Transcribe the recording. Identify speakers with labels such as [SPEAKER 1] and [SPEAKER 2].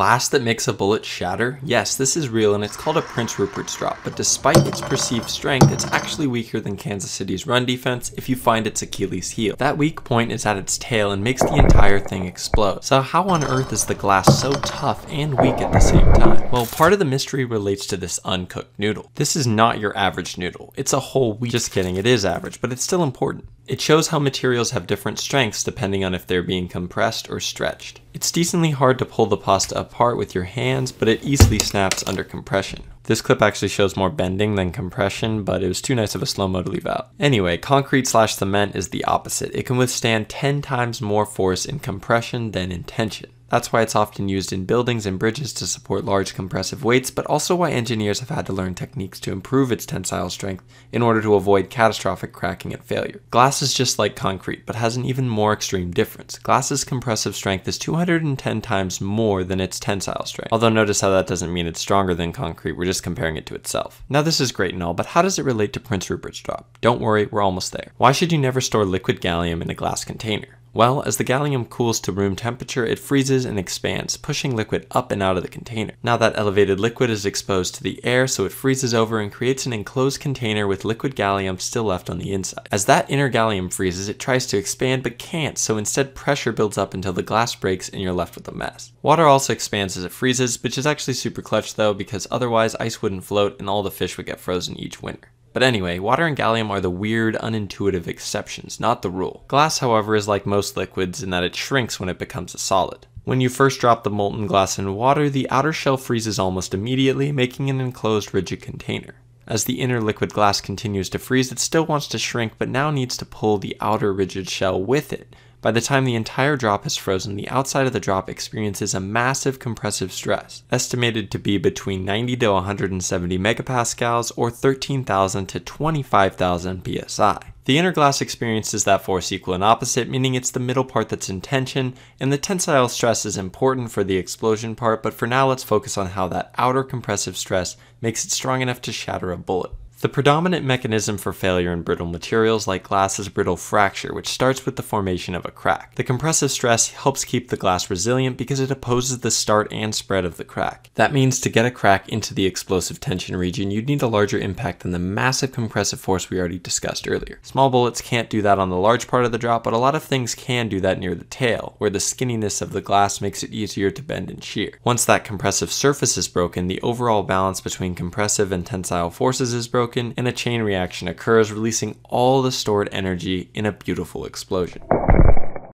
[SPEAKER 1] Glass that makes a bullet shatter? Yes, this is real and it's called a Prince Rupert's drop, but despite its perceived strength, it's actually weaker than Kansas City's run defense if you find its Achilles heel. That weak point is at its tail and makes the entire thing explode. So how on earth is the glass so tough and weak at the same time? Well, part of the mystery relates to this uncooked noodle. This is not your average noodle. It's a whole wheat. Just kidding, it is average, but it's still important. It shows how materials have different strengths depending on if they're being compressed or stretched. It's decently hard to pull the pasta apart with your hands, but it easily snaps under compression. This clip actually shows more bending than compression, but it was too nice of a slow-mo to leave out. Anyway, concrete slash cement is the opposite. It can withstand 10 times more force in compression than in tension. That's why it's often used in buildings and bridges to support large compressive weights, but also why engineers have had to learn techniques to improve its tensile strength in order to avoid catastrophic cracking and failure. Glass is just like concrete, but has an even more extreme difference. Glass's compressive strength is 210 times more than its tensile strength. Although notice how that doesn't mean it's stronger than concrete, we're just comparing it to itself. Now this is great and all, but how does it relate to Prince Rupert's drop? Don't worry, we're almost there. Why should you never store liquid gallium in a glass container? Well, as the gallium cools to room temperature, it freezes and expands, pushing liquid up and out of the container. Now that elevated liquid is exposed to the air, so it freezes over and creates an enclosed container with liquid gallium still left on the inside. As that inner gallium freezes, it tries to expand but can't, so instead pressure builds up until the glass breaks and you're left with a mess. Water also expands as it freezes, which is actually super clutch though, because otherwise ice wouldn't float and all the fish would get frozen each winter. But anyway, water and gallium are the weird, unintuitive exceptions, not the rule. Glass, however, is like most liquids in that it shrinks when it becomes a solid. When you first drop the molten glass in water, the outer shell freezes almost immediately, making an enclosed rigid container. As the inner liquid glass continues to freeze, it still wants to shrink but now needs to pull the outer rigid shell with it, by the time the entire drop has frozen, the outside of the drop experiences a massive compressive stress, estimated to be between 90 to 170 megapascals or 13,000 to 25,000 psi. The inner glass experiences that force equal and opposite, meaning it's the middle part that's in tension, and the tensile stress is important for the explosion part, but for now let's focus on how that outer compressive stress makes it strong enough to shatter a bullet. The predominant mechanism for failure in brittle materials like glass is brittle fracture, which starts with the formation of a crack. The compressive stress helps keep the glass resilient because it opposes the start and spread of the crack. That means to get a crack into the explosive tension region, you'd need a larger impact than the massive compressive force we already discussed earlier. Small bullets can't do that on the large part of the drop, but a lot of things can do that near the tail, where the skinniness of the glass makes it easier to bend and shear. Once that compressive surface is broken, the overall balance between compressive and tensile forces is broken, broken and a chain reaction occurs, releasing all the stored energy in a beautiful explosion.